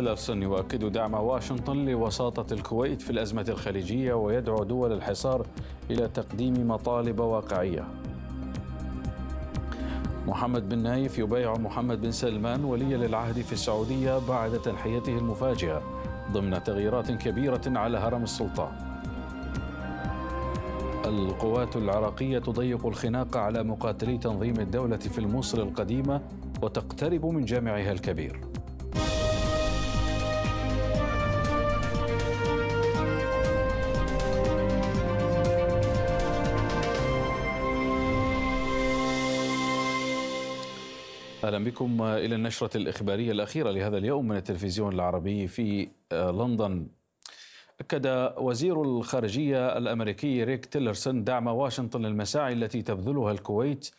تيلرسون يؤكد دعم واشنطن لوساطة الكويت في الأزمة الخليجية ويدعو دول الحصار إلى تقديم مطالب واقعية محمد بن نايف يبايع محمد بن سلمان ولي للعهد في السعودية بعد تنحيته المفاجئة ضمن تغييرات كبيرة على هرم السلطة القوات العراقية تضيق الخناق على مقاتلي تنظيم الدولة في الموصل القديمة وتقترب من جامعها الكبير أهلا بكم إلى النشرة الإخبارية الأخيرة لهذا اليوم من التلفزيون العربي في آه، لندن أكد وزير الخارجية الأمريكي ريك تيلرسون دعم واشنطن للمساعي التي تبذلها الكويت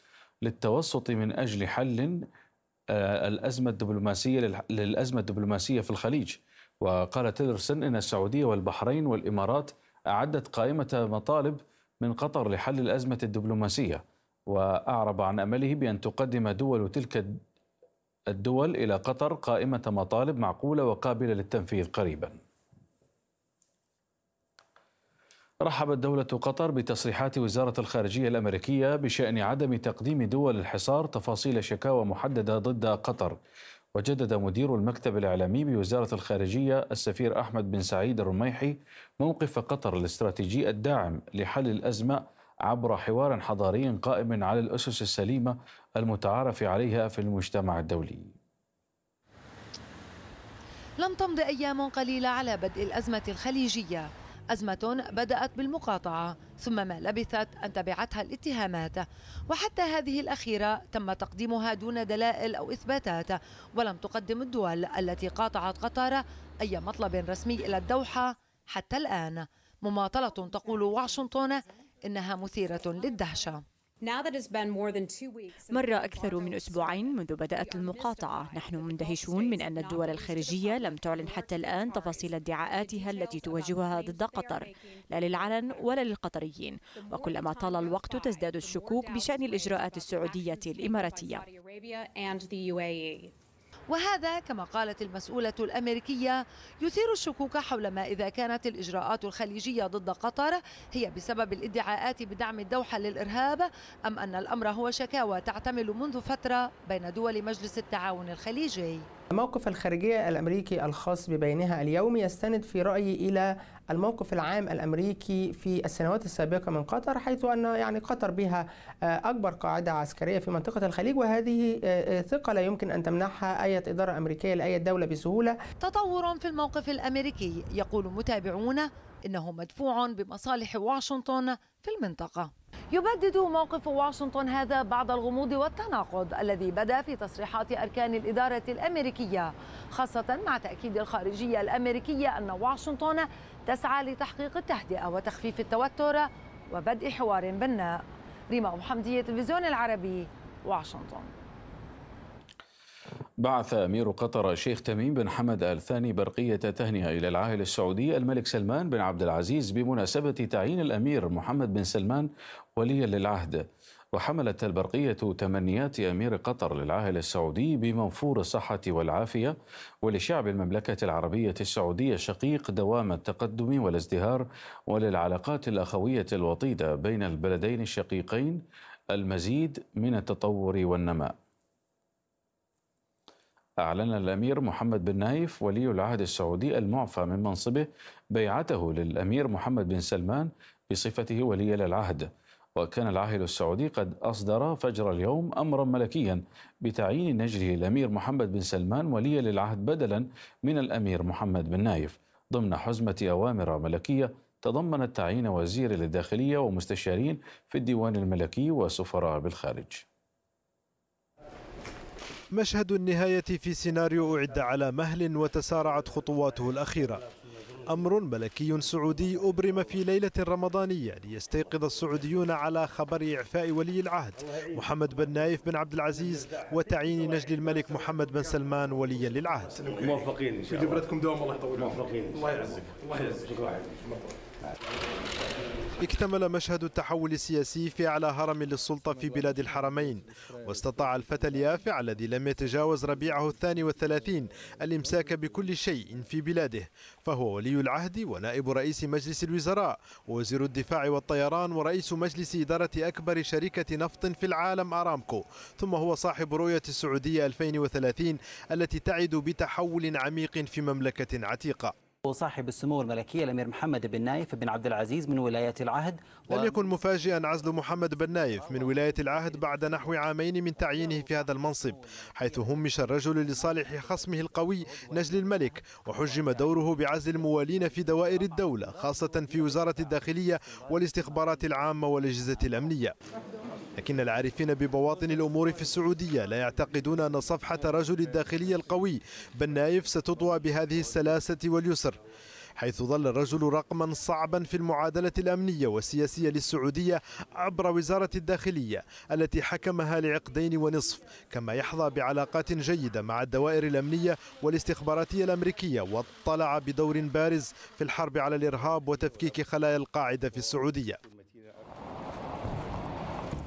للتوسط من أجل حل آه، الأزمة الدبلوماسية للأزمة الدبلوماسية في الخليج وقال تيلرسون إن السعودية والبحرين والإمارات أعدت قائمة مطالب من قطر لحل الأزمة الدبلوماسية وأعرب عن أمله بأن تقدم دول تلك الدول إلى قطر قائمة مطالب معقولة وقابلة للتنفيذ قريبا رحبت دولة قطر بتصريحات وزارة الخارجية الأمريكية بشأن عدم تقديم دول الحصار تفاصيل شكاوى محددة ضد قطر وجدد مدير المكتب الإعلامي بوزارة الخارجية السفير أحمد بن سعيد الرميحي موقف قطر الاستراتيجي الداعم لحل الأزمة عبر حوار حضاري قائم على الأسس السليمة المتعارف عليها في المجتمع الدولي لم تمض أيام قليلة على بدء الأزمة الخليجية أزمة بدأت بالمقاطعة ثم ما لبثت أن تبعتها الاتهامات وحتى هذه الأخيرة تم تقديمها دون دلائل أو إثباتات ولم تقدم الدول التي قاطعت قطر أي مطلب رسمي إلى الدوحة حتى الآن مماطلة تقول واشنطن إنها مثيرة للدهشة مر أكثر من أسبوعين منذ بدأت المقاطعة نحن مندهشون من أن الدول الخارجية لم تعلن حتى الآن تفاصيل ادعاءاتها التي توجهها ضد قطر لا للعلن ولا للقطريين وكلما طال الوقت تزداد الشكوك بشأن الإجراءات السعودية الإماراتية وهذا كما قالت المسؤولة الأمريكية يثير الشكوك حول ما إذا كانت الإجراءات الخليجية ضد قطر هي بسبب الادعاءات بدعم الدوحة للإرهاب أم أن الأمر هو شكاوى تعتمل منذ فترة بين دول مجلس التعاون الخليجي موقف الخارجية الأمريكي الخاص ببينها اليوم يستند في رأيي إلى الموقف العام الأمريكي في السنوات السابقة من قطر حيث أن يعني قطر بها آه، أكبر قاعدة عسكرية في منطقة الخليج وهذه آه، آه، ثقة لا يمكن أن تمنحها أي إدارة أمريكية لأي دولة بسهولة تطور في الموقف الأمريكي يقول متابعون إنه مدفوع بمصالح واشنطن في المنطقة يبدد موقف واشنطن هذا بعد الغموض والتناقض الذي بدا في تصريحات اركان الاداره الامريكيه خاصه مع تاكيد الخارجيه الامريكيه ان واشنطن تسعى لتحقيق التهدئه وتخفيف التوتر وبدء حوار بناء ريما محمديه التلفزيون العربي واشنطن بعث أمير قطر الشيخ تميم بن حمد آل ثاني برقية تهنئة إلى العاهل السعودي الملك سلمان بن عبد العزيز بمناسبة تعيين الأمير محمد بن سلمان وليا للعهد وحملت البرقية تمنيات أمير قطر للعاهل السعودي بمنفور الصحة والعافية ولشعب المملكة العربية السعودية الشقيق دوام التقدم والازدهار وللعلاقات الأخوية الوطيدة بين البلدين الشقيقين المزيد من التطور والنماء أعلن الأمير محمد بن نايف ولي العهد السعودي المعفى من منصبه بيعته للأمير محمد بن سلمان بصفته ولي للعهد وكان العاهل السعودي قد أصدر فجر اليوم أمرا ملكيا بتعيين نجله الأمير محمد بن سلمان وليا للعهد بدلا من الأمير محمد بن نايف ضمن حزمة أوامر ملكية تضمنت تعيين وزير للداخلية ومستشارين في الديوان الملكي وسفراء بالخارج مشهد النهاية في سيناريو أعد على مهل وتسارعت خطواته الأخيرة أمر ملكي سعودي أبرم في ليلة رمضانية ليستيقظ السعوديون على خبر إعفاء ولي العهد محمد بن نايف بن عبد العزيز وتعيين نجل الملك محمد بن سلمان وليا للعهد موفقين إن شاء الله في جبرتكم دوام الله يطول موفقين الله يعزك الله يعزك اكتمل مشهد التحول السياسي في أعلى هرم للسلطة في بلاد الحرمين واستطاع الفتى اليافع الذي لم يتجاوز ربيعه الثاني والثلاثين الإمساك بكل شيء في بلاده فهو ولي العهد ونائب رئيس مجلس الوزراء ووزير الدفاع والطيران ورئيس مجلس إدارة أكبر شركة نفط في العالم أرامكو ثم هو صاحب رؤية السعودية 2030 التي تعد بتحول عميق في مملكة عتيقة وصاحب السمو الملكية الأمير محمد بن نايف بن عبد العزيز من ولاية العهد و... لم يكن مفاجئا عزل محمد بن نايف من ولاية العهد بعد نحو عامين من تعيينه في هذا المنصب حيث همش الرجل لصالح خصمه القوي نجل الملك وحجم دوره بعزل الموالين في دوائر الدولة خاصة في وزارة الداخلية والاستخبارات العامة والأجهزة الأمنية لكن العارفين ببواطن الأمور في السعودية لا يعتقدون أن صفحة رجل الداخلية القوي بن نايف ستطوى بهذه السلاسة واليسر حيث ظل الرجل رقما صعبا في المعادلة الأمنية والسياسية للسعودية عبر وزارة الداخلية التي حكمها لعقدين ونصف كما يحظى بعلاقات جيدة مع الدوائر الأمنية والاستخباراتية الأمريكية واطلع بدور بارز في الحرب على الإرهاب وتفكيك خلايا القاعدة في السعودية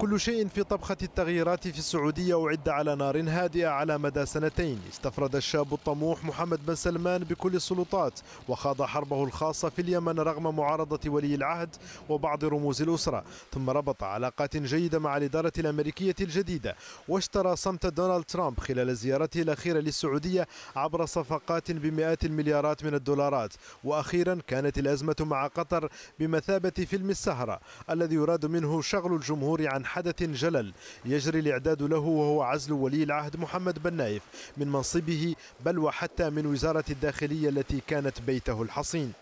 كل شيء في طبخة التغييرات في السعودية أعد على نار هادئة على مدى سنتين استفرد الشاب الطموح محمد بن سلمان بكل السلطات وخاض حربه الخاصة في اليمن رغم معارضة ولي العهد وبعض رموز الأسرة ثم ربط علاقات جيدة مع الإدارة الأمريكية الجديدة واشترى صمت دونالد ترامب خلال زيارته الأخيرة للسعودية عبر صفقات بمئات المليارات من الدولارات وأخيرا كانت الأزمة مع قطر بمثابة فيلم السهرة الذي يراد منه شغل الجمهور عن حدث جلل يجري الإعداد له وهو عزل ولي العهد محمد بن نايف من منصبه بل وحتى من وزارة الداخلية التي كانت بيته الحصين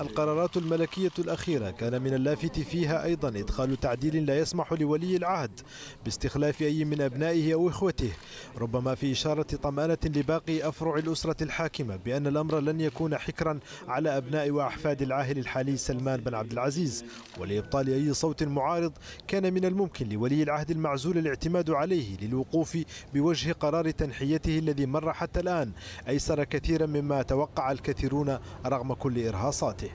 القرارات الملكية الأخيرة كان من اللافت فيها أيضا إدخال تعديل لا يسمح لولي العهد باستخلاف أي من أبنائه أو إخوته ربما في إشارة طمأنة لباقي أفرع الأسرة الحاكمة بأن الأمر لن يكون حكرا على أبناء وأحفاد العاهل الحالي سلمان بن عبد العزيز ولإبطال أي صوت معارض كان من الممكن لولي العهد المعزول الاعتماد عليه للوقوف بوجه قرار تنحيته الذي مر حتى الآن أيسر كثيرا مما توقع الكثيرون رغم كل إرهاصاته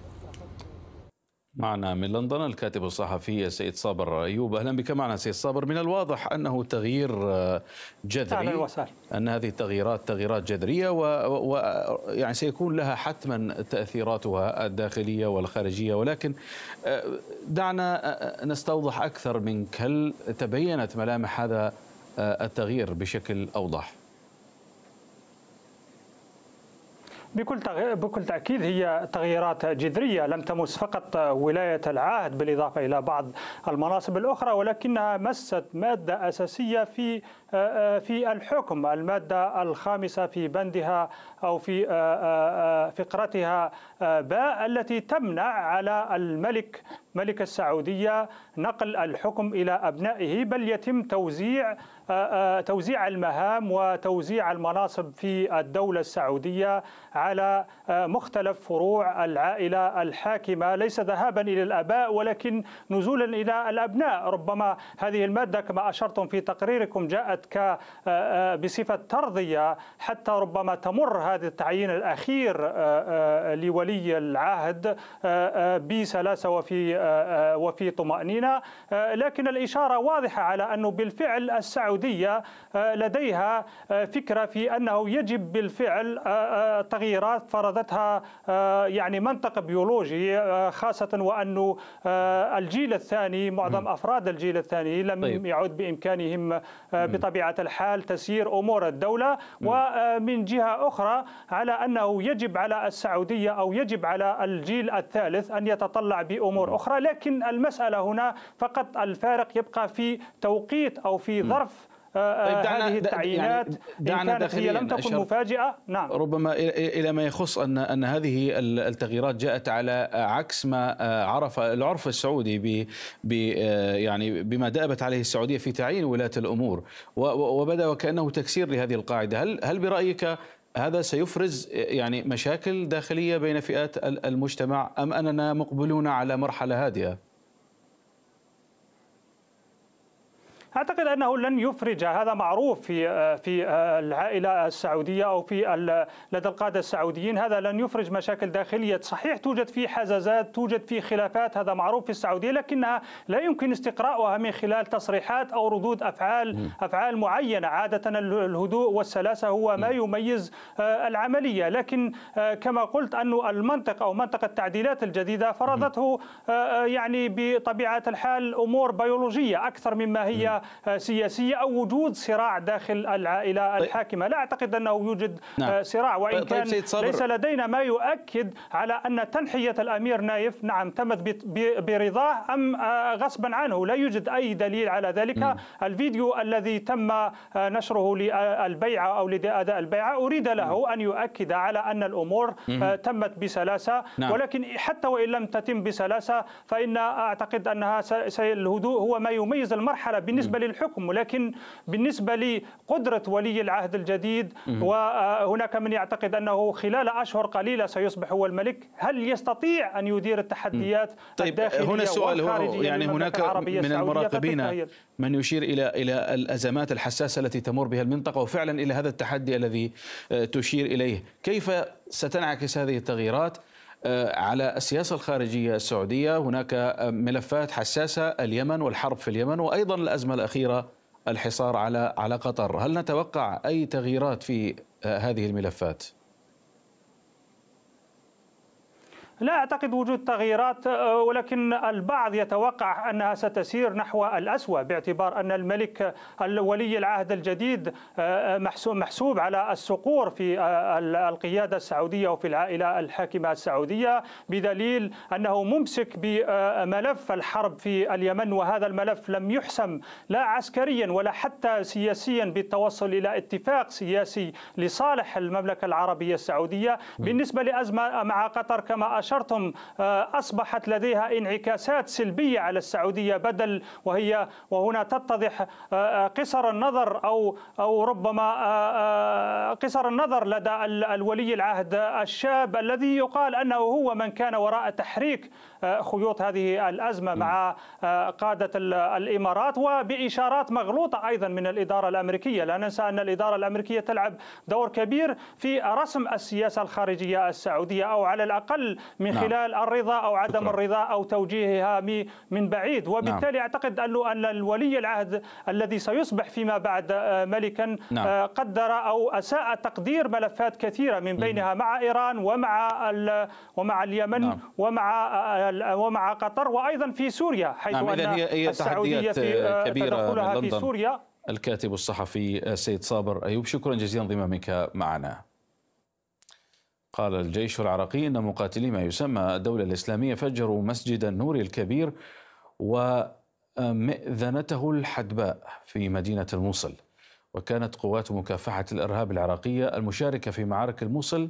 معنا من لندن الكاتب الصحفي سيد صابر ايوب اهلا بك معنا سيد صابر من الواضح انه تغيير آه، جذري ان هذه التغييرات تغييرات جذريه ويعني و... يعني سيكون لها حتما تاثيراتها الداخليه والخارجيه ولكن آه، دعنا آه، نستوضح اكثر منك هل تبينت ملامح هذا التغيير بشكل اوضح؟ بكل بكل تاكيد هي تغييرات جذريه لم تمس فقط ولايه العهد بالاضافه الى بعض المناصب الاخرى ولكنها مست ماده اساسيه في في الحكم الماده الخامسه في بندها او في فقرتها باء التي تمنع على الملك ملك السعوديه نقل الحكم الى ابنائه بل يتم توزيع آه، آه، توزيع المهام وتوزيع المناصب في الدولة السعودية على آه، مختلف فروع العائلة الحاكمة ليس ذهابا إلى الآباء ولكن نزولا إلى الأبناء ربما هذه المادة كما أشرتم في تقريركم جاءت ك بصفة ترضية حتى ربما تمر هذا التعيين الأخير لولي العهد بسلاسة وفي وفي طمأنينة لكن الإشارة واضحة على أنه بالفعل السعودية السعودية آه، لديها آه، فكرة في أنه يجب بالفعل آه، تغييرات فرضتها يعني منطقة بيولوجي خاصة وأن الجيل الثاني معظم أفراد الجيل الثاني لم طيب. يعد بإمكانهم بطبيعة الحال تسيير أمور الدولة ومن جهة أخرى على أنه يجب على السعودية أو يجب على الجيل الثالث أن يتطلع بأمور أخرى لكن المسألة هنا فقط الفارق يبقى في توقيت أو في ظرف آه، آه، طيب دعنا هذه يعني التعيينات يعني دعنا إن كانت هي لم تكن مفاجئة نعم ربما إلى ما يخص أن أن هذه التغييرات جاءت على عكس ما آه، عرف العرف السعودي ب يعني بما دأبت عليه السعودية في تعيين ولاة الأمور وبدأ وكأنه تكسير لهذه القاعدة هل هل برأيك هذا سيفرز يعني مشاكل داخلية بين فئات المجتمع أم أننا مقبلون على مرحلة هادئة؟ اعتقد انه لن يفرج هذا معروف في في العائله السعوديه او في لدى القاده السعوديين هذا لن يفرج مشاكل داخليه صحيح توجد في حزازات توجد في خلافات هذا معروف في السعوديه لكنها لا يمكن استقراؤها من خلال تصريحات او ردود افعال افعال معينه عاده الهدوء والسلاسه هو ما يميز آه، العمليه لكن آه، كما قلت أن المنطق أو منطق التعديلات الجديدة فرضته آه، يعني بطبيعة الحال أمور بيولوجية أكثر مما هي سياسية أو وجود صراع داخل العائلة طيب. الحاكمة لا أعتقد أنه يوجد نعم. آه، صراع وإن طيب، طيب، كان ليس لدينا ما يؤكد على أن تنحية الأمير نايف نعم تمت برضاه أم آه، غصبا عنه لا يوجد أي دليل على ذلك نعم. الفيديو الذي تم آه، نشره للبيعة أو لأداء البيعة أريد له نعم. أن يؤكد على أن الأمور تمت بسلاسة نعم. ولكن حتى وإن لم تتم بسلاسة فإن أعتقد أنها الهدوء هو ما يميز المرحلة بالنسبة بالنسبة للحكم ولكن بالنسبة لقدرة ولي العهد الجديد وهناك آه، من يعتقد أنه خلال أشهر قليلة سيصبح هو الملك هل يستطيع أن يدير التحديات طيب آه، الداخلية هنا السؤال هو يعني هناك من المراقبين من يشير إلى إلى الأزمات الحساسة التي تمر بها المنطقة وفعلا إلى هذا التحدي الذي آه، تشير إليه كيف ستنعكس هذه التغييرات آه، على السياسة الخارجية السعودية هناك آه، ملفات حساسة اليمن والحرب في اليمن وأيضا الأزمة الأخيرة الحصار على على قطر هل نتوقع أي تغييرات في آه، هذه الملفات؟ لا أعتقد وجود تغييرات آه، ولكن البعض يتوقع أنها ستسير نحو الأسوأ باعتبار أن الملك ولي العهد الجديد آه، محسوب على الصقور في آه، القيادة السعودية وفي العائلة الحاكمة السعودية بدليل أنه ممسك بملف الحرب في اليمن وهذا الملف لم يحسم لا عسكريا ولا حتى سياسيا بالتوصل إلى اتفاق سياسي لصالح المملكة العربية السعودية بالنسبة لأزمة مع قطر كما أشار ذكرتم آه، أصبحت لديها انعكاسات سلبية على السعودية بدل وهي وهنا تتضح آه، آه، قصر النظر أو أو ربما قصر النظر لدى الولي العهد الشاب الذي يقال أنه هو من كان وراء تحريك خيوط هذه الأزمة مع قادة الإمارات وبإشارات مغلوطة أيضا من الإدارة الأمريكية لا ننسى أن الإدارة الأمريكية تلعب دور كبير في رسم السياسة الخارجية السعودية أو على الأقل من نعم. خلال الرضا أو عدم شكرا. الرضا أو توجيهها من بعيد وبالتالي نعم. أعتقد أن الولي العهد الذي سيصبح فيما بعد آه، ملكا نعم. آه، قدر أو أساء تقدير ملفات كثيرة من بينها مع إيران ومع ومع اليمن نعم. ومع آه، ومع قطر وأيضا في سوريا حيث نعم، أن هي السعودية في تدخلها في سوريا الكاتب الصحفي سيد صابر أيوب شكرا جزيلا انضمامك معنا قال الجيش العراقي أن مقاتلي ما يسمى الدولة الإسلامية فجروا مسجد النور الكبير ومئذنته الحدباء في مدينة الموصل وكانت قوات مكافحة الإرهاب العراقية المشاركة في معارك الموصل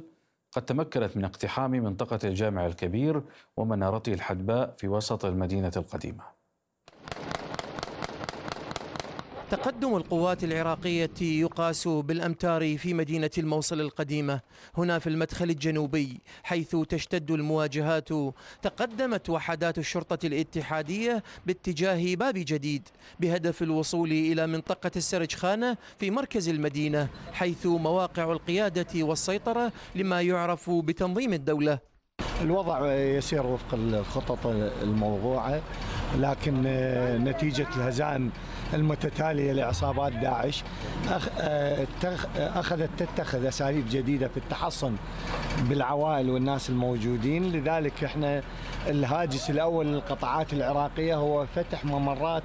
قد تمكنت من اقتحام منطقة الجامع الكبير ومنارته الحدباء في وسط المدينة القديمة تقدم القوات العراقية يقاس بالأمتار في مدينة الموصل القديمة هنا في المدخل الجنوبي حيث تشتد المواجهات تقدمت وحدات الشرطة الاتحادية باتجاه باب جديد بهدف الوصول إلى منطقة السرج خانة في مركز المدينة حيث مواقع القيادة والسيطرة لما يعرف بتنظيم الدولة الوضع يسير وفق الخطط الموضوعة لكن نتيجة الهزائم المتتالية لعصابات داعش آه، آه، أخذت تتخذ أساليب جديدة في التحصن بالعوائل والناس الموجودين لذلك احنا الهاجس الأول للقطاعات العراقية هو فتح ممرات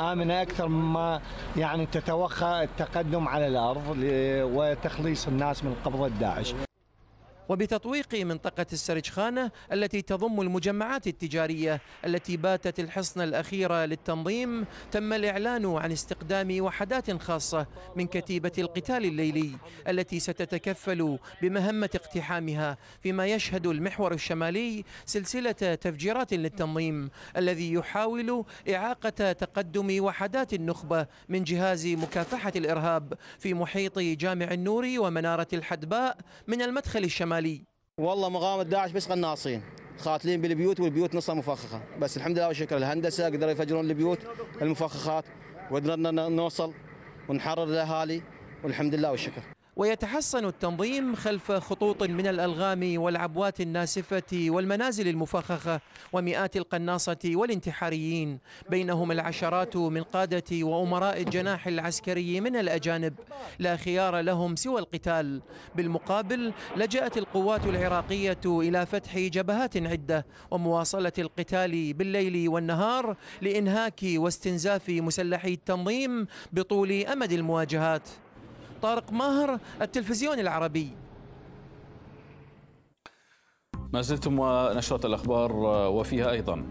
آمنة أكثر مما يعني تتوخى التقدم على الأرض وتخليص الناس من قبضة داعش وبتطويق منطقة السرجخانة التي تضم المجمعات التجارية التي باتت الحصن الأخيرة للتنظيم تم الإعلان عن استقدام وحدات خاصة من كتيبة القتال الليلي التي ستتكفل بمهمة اقتحامها فيما يشهد المحور الشمالي سلسلة تفجيرات للتنظيم الذي يحاول إعاقة تقدم وحدات النخبة من جهاز مكافحة الإرهاب في محيط جامع النور ومنارة الحدباء من المدخل الشمالي المالي والله مقاومه داعش بس قناصين خاتلين بالبيوت والبيوت نصها مفخخه بس الحمد لله والشكر الهندسه قدروا يفجرون البيوت المفخخات وقدرنا نوصل ونحرر الاهالي والحمد لله والشكر ويتحسن التنظيم خلف خطوط من الألغام والعبوات الناسفة والمنازل المفخخة ومئات القناصة والانتحاريين بينهم العشرات من قادة وأمراء الجناح العسكري من الأجانب لا خيار لهم سوى القتال بالمقابل لجأت القوات العراقية إلى فتح جبهات عدة ومواصلة القتال بالليل والنهار لإنهاك واستنزاف مسلحي التنظيم بطول أمد المواجهات طارق ماهر التلفزيون العربي ما زلتم ونشرة الأخبار وفيها أيضا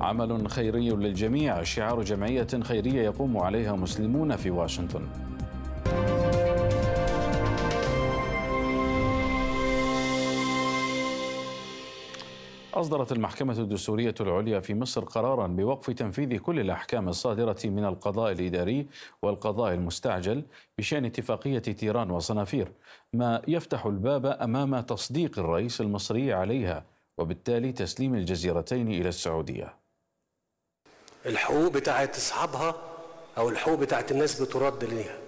عمل خيري للجميع شعار جمعية خيرية يقوم عليها مسلمون في واشنطن أصدرت المحكمة الدستورية العليا في مصر قرارا بوقف تنفيذ كل الأحكام الصادرة من القضاء الإداري والقضاء المستعجل بشأن اتفاقية تيران وصنافير ما يفتح الباب أمام تصديق الرئيس المصري عليها وبالتالي تسليم الجزيرتين إلى السعودية الحقوق بتاعت أصحابها أو الحقوق بتاعت الناس بترد ليها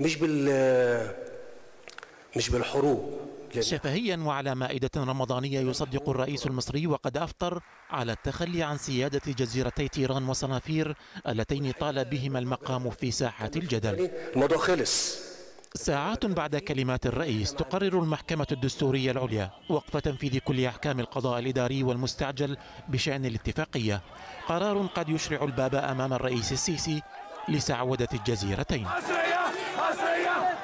مش بال مش بالحروب شفهيا وعلى مائدة رمضانية يصدق الرئيس المصري وقد أفطر على التخلي عن سيادة جزيرتي تيران وصنافير اللتين طال بهما المقام في ساحة الجدل الموضوع خلص ساعات بعد كلمات الرئيس تقرر المحكمة الدستورية العليا وقف تنفيذ كل أحكام القضاء الإداري والمستعجل بشأن الاتفاقية قرار قد يشرع الباب أمام الرئيس السيسي لسعودة الجزيرتين أسرية أسرية أسرية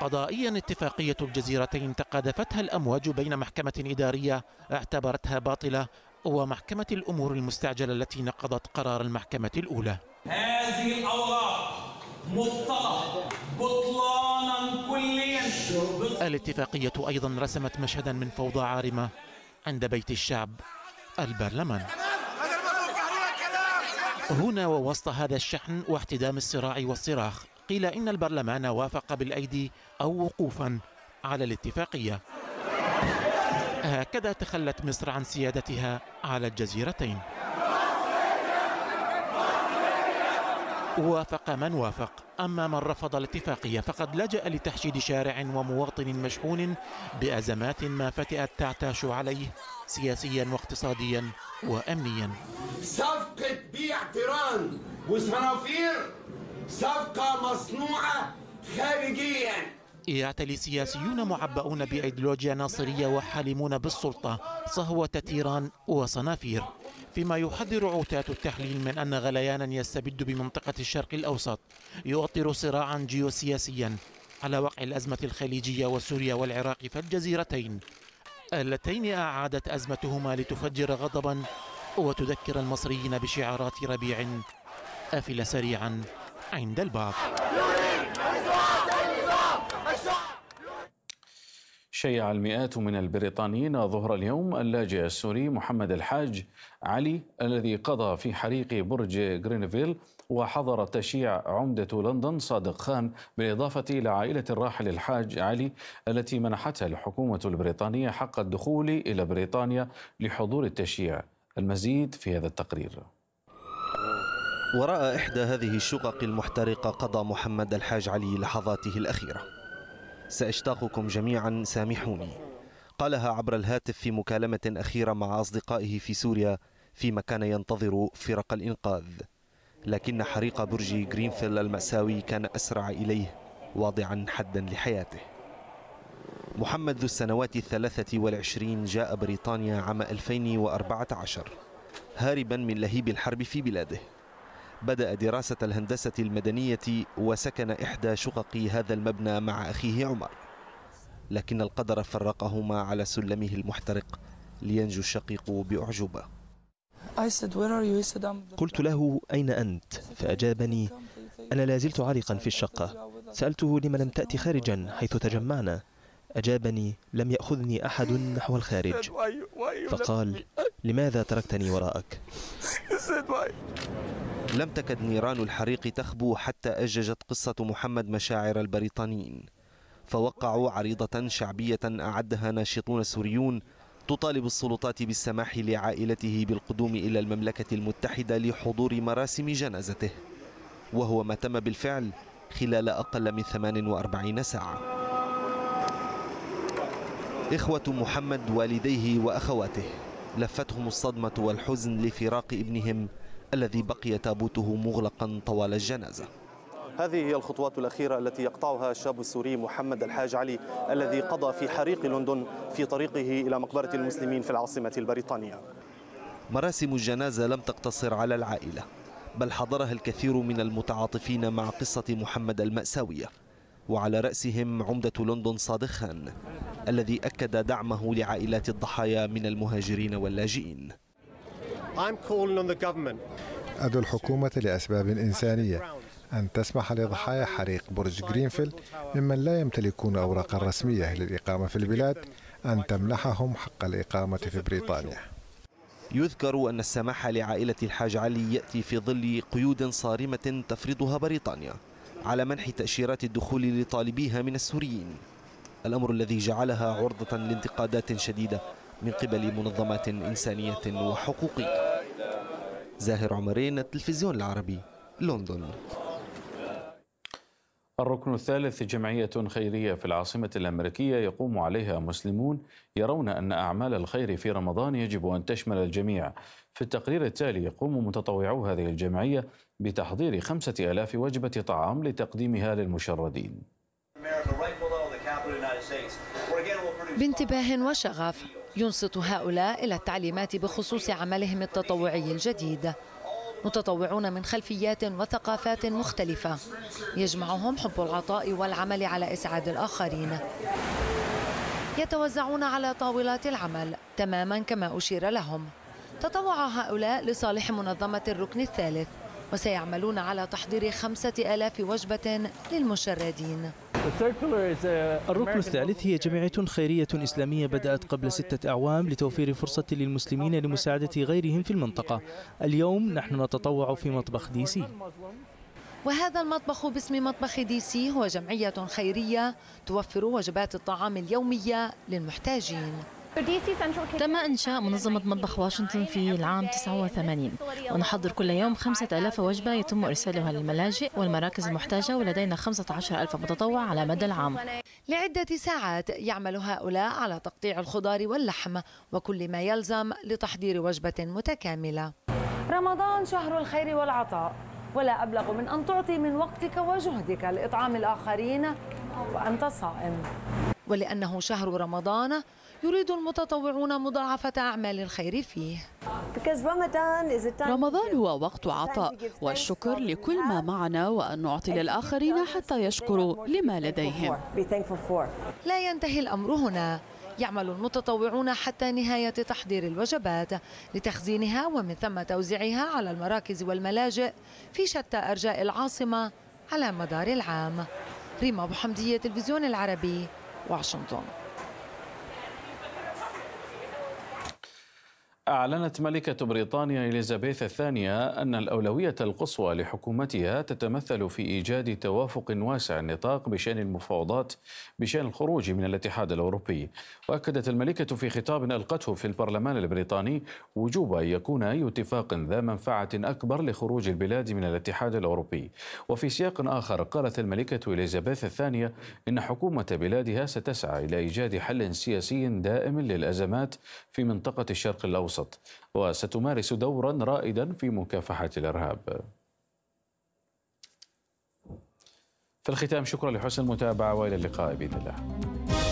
قضائيا اتفاقية الجزيرتين تقادفتها الأمواج بين محكمة إدارية اعتبرتها باطلة ومحكمة الأمور المستعجلة التي نقضت قرار المحكمة الأولى هذه الأوراق مبطلة بطلانا كليا الاتفاقية أيضا رسمت مشهدا من فوضى عارمة عند بيت الشعب البرلمان هنا ووسط هذا الشحن واحتدام الصراع والصراخ قيل إن البرلمان وافق بالأيدي أو وقوفا على الاتفاقية هكذا تخلت مصر عن سيادتها على الجزيرتين وافق من وافق أما من رفض الاتفاقية فقد لجأ لتحشيد شارع ومواطن مشحون بأزمات ما فتئت تعتاش عليه سياسيا واقتصاديا وأمنيا صفقة بيع تيران وصنافير صفقة مصنوعة خارجيا يعتلي سياسيون معبؤون بأيديولوجيا ناصرية وحالمون بالسلطة صهوة تيران وصنافير فيما يحذر عتاة التحليل من أن غليانا يستبد بمنطقة الشرق الأوسط يؤطر صراعا جيوسياسيا على وقع الأزمة الخليجية وسوريا والعراق فالجزيرتين اللتين أعادت أزمتهما لتفجر غضبا وتذكر المصريين بشعارات ربيع أفل سريعا عند الباب شيع المئات من البريطانيين ظهر اليوم اللاجئ السوري محمد الحاج علي الذي قضى في حريق برج غرينفيل وحضر تشيع عمدة لندن صادق خان بالإضافة إلى عائلة الراحل الحاج علي التي منحتها الحكومة البريطانية حق الدخول إلى بريطانيا لحضور التشييع المزيد في هذا التقرير وراء إحدى هذه الشقق المحترقة قضى محمد الحاج علي لحظاته الأخيرة سأشتاقكم جميعا سامحوني قالها عبر الهاتف في مكالمة أخيرة مع أصدقائه في سوريا فيما كان ينتظر فرق الإنقاذ لكن حريق برج غرينفيل المأساوي كان أسرع إليه واضعا حدا لحياته محمد ذو السنوات الثلاثة والعشرين جاء بريطانيا عام 2014 هاربا من لهيب الحرب في بلاده بدأ دراسة الهندسة المدنية وسكن إحدى شقق هذا المبنى مع أخيه عمر لكن القدر فرقهما على سلمه المحترق لينجو الشقيق بأعجوبة قلت له أين أنت؟ فأجابني أنا لازلت عالقا في الشقة سألته لما لم تأتي خارجا حيث تجمعنا أجابني لم يأخذني أحد نحو الخارج فقال لماذا تركتني وراءك لم تكد نيران الحريق تخبو حتى أججت قصة محمد مشاعر البريطانيين فوقعوا عريضة شعبية أعدها ناشطون سوريون تطالب السلطات بالسماح لعائلته بالقدوم إلى المملكة المتحدة لحضور مراسم جنازته وهو ما تم بالفعل خلال أقل من 48 ساعة إخوة محمد والديه وأخواته لفتهم الصدمة والحزن لفراق ابنهم الذي بقي تابوته مغلقا طوال الجنازة هذه هي الخطوات الأخيرة التي يقطعها الشاب السوري محمد الحاج علي الذي قضى في حريق لندن في طريقه إلى مقبرة المسلمين في العاصمة البريطانية مراسم الجنازة لم تقتصر على العائلة بل حضرها الكثير من المتعاطفين مع قصة محمد المأساوية وعلى رأسهم عمدة لندن صادق خان الذي أكد دعمه لعائلات الضحايا من المهاجرين واللاجئين أدعو الحكومة لأسباب إنسانية أن تسمح لضحايا حريق برج جرينفيل ممن لا يمتلكون أوراقا رسمية للإقامة في البلاد أن تمنحهم حق الإقامة في بريطانيا يذكر أن السماح لعائلة الحاج علي يأتي في ظل قيود صارمة تفرضها بريطانيا على منح تأشيرات الدخول لطالبيها من السوريين الأمر الذي جعلها عرضة لانتقادات شديدة من قبل منظمات إنسانية وحقوقية زاهر عمرين التلفزيون العربي لندن الركن الثالث جمعية خيرية في العاصمة الأمريكية يقوم عليها مسلمون يرون أن أعمال الخير في رمضان يجب أن تشمل الجميع في التقرير التالي يقوم متطوعو هذه الجمعية بتحضير خمسة ألاف وجبة طعام لتقديمها للمشردين بانتباه وشغف ينصت هؤلاء إلى التعليمات بخصوص عملهم التطوعي الجديد متطوعون من خلفيات وثقافات مختلفة يجمعهم حب العطاء والعمل على إسعاد الآخرين يتوزعون على طاولات العمل تماما كما أشير لهم تطوع هؤلاء لصالح منظمة الركن الثالث وسيعملون على تحضير خمسة آلاف وجبة للمشردين الركن الثالث هي جمعية خيرية إسلامية بدأت قبل ستة أعوام لتوفير فرصة للمسلمين لمساعدة غيرهم في المنطقة اليوم نحن نتطوع في مطبخ دي سي وهذا المطبخ باسم مطبخ دي سي هو جمعية خيرية توفر وجبات الطعام اليومية للمحتاجين تم إنشاء منظمة مطبخ واشنطن في العام 89 ونحضر كل يوم 5000 وجبة يتم إرسالها للملاجئ والمراكز المحتاجة ولدينا 15000 متطوع على مدى العام لعدة ساعات يعمل هؤلاء على تقطيع الخضار واللحم وكل ما يلزم لتحضير وجبة متكاملة رمضان شهر الخير والعطاء ولا أبلغ من أن تعطي من وقتك وجهدك لإطعام الآخرين وأنت صائم ولأنه شهر رمضان يريد المتطوعون مضاعفة أعمال الخير فيه رمضان هو وقت عطاء والشكر لكل ما معنا وأن نعطي للآخرين حتى يشكروا لما لديهم لا ينتهي الأمر هنا يعمل المتطوعون حتى نهاية تحضير الوجبات لتخزينها ومن ثم توزيعها على المراكز والملاجئ في شتى أرجاء العاصمة على مدار العام ريما أبو حمدية تلفزيون العربي Washington. أعلنت ملكة بريطانيا إليزابيث الثانية أن الأولوية القصوى لحكومتها تتمثل في إيجاد توافق واسع النطاق بشأن المفاوضات بشأن الخروج من الاتحاد الأوروبي وأكدت الملكة في خطاب ألقته في البرلمان البريطاني وجوب أن يكون أي اتفاق ذا منفعة أكبر لخروج البلاد من الاتحاد الأوروبي وفي سياق آخر قالت الملكة إليزابيث الثانية إن حكومة بلادها ستسعى إلى إيجاد حل سياسي دائم للأزمات في منطقة الشرق الأوسط الاوسط وستمارس دورا رائدا في مكافحه الارهاب. في الختام شكرا لحسن المتابعه والى اللقاء باذن الله.